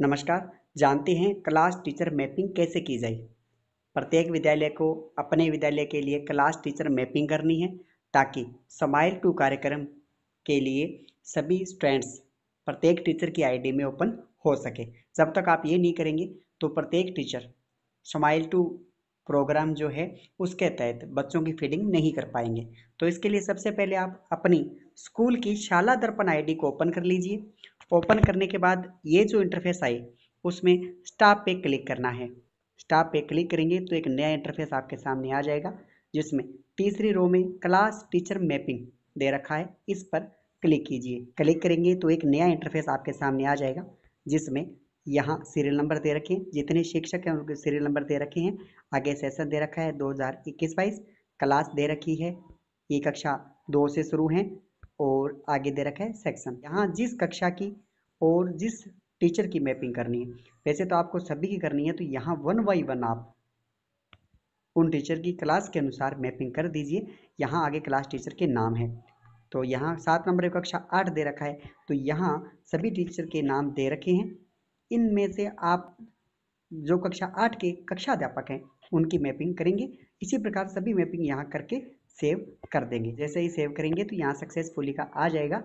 नमस्कार जानते हैं क्लास टीचर मैपिंग कैसे की जाए प्रत्येक विद्यालय को अपने विद्यालय के लिए क्लास टीचर मैपिंग करनी है ताकि समाइल टू कार्यक्रम के लिए सभी स्टूडेंट्स प्रत्येक टीचर की आईडी में ओपन हो सके जब तक आप ये नहीं करेंगे तो प्रत्येक टीचर समाइल टू प्रोग्राम जो है उसके तहत बच्चों की फीडिंग नहीं कर पाएंगे तो इसके लिए सबसे पहले आप अपनी स्कूल की शाला दर्पण आईडी को ओपन कर लीजिए ओपन करने के बाद ये जो इंटरफेस आई उसमें स्टाप पे क्लिक करना है स्टाप पे क्लिक करेंगे तो एक नया इंटरफेस आपके सामने आ जाएगा जिसमें तीसरी रो में क्लास टीचर मैपिंग दे रखा है इस पर क्लिक कीजिए क्लिक करेंगे तो एक नया इंटरफेस आपके सामने आ जाएगा जिसमें यहाँ सीरियल नंबर दे रखे हैं जितने शिक्षक हैं उनके सीरियल नंबर दे रखे हैं आगे सेशन दे रखा है दो हज़ार इक्कीस बाईस क्लास दे रखी है ये कक्षा दो से शुरू है और आगे दे रखा है सेक्शन यहाँ जिस कक्षा की और जिस टीचर की मैपिंग करनी है वैसे तो आपको सभी की करनी है तो यहाँ वन बाई वन आप उन टीचर की क्लास के अनुसार मैपिंग कर दीजिए यहाँ आगे क्लास टीचर के नाम है तो यहाँ सात नंबर की कक्षा आठ दे रखा है तो यहाँ सभी टीचर के नाम दे रखे हैं इनमें से आप जो कक्षा आठ के कक्षा अध्यापक हैं उनकी मैपिंग करेंगे इसी प्रकार सभी मैपिंग यहाँ करके सेव कर देंगे जैसे ही सेव करेंगे तो यहाँ सक्सेसफुली का आ जाएगा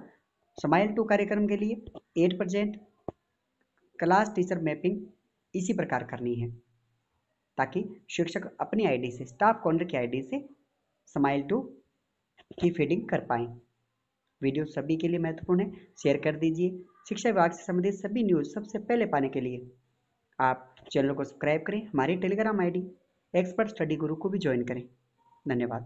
समाइल टू कार्यक्रम के लिए eight percent class teacher mapping इसी प्रकार करनी है ताकि शिक्षक अपनी आईडी से स्टाफ कॉर्नर की आईडी से समाइल टू की फीडिंग कर पाएँ वीडियो सभी के लिए महत्वपूर्ण है शेयर कर दीजिए शिक्षा विभाग से संबंधित सभी न्यूज़ सबसे पहले पाने के लिए आप चैनल को सब्सक्राइब करें हमारी टेलीग्राम आईडी एक्सपर्ट स्टडी गुरु को भी ज्वाइन करें धन्यवाद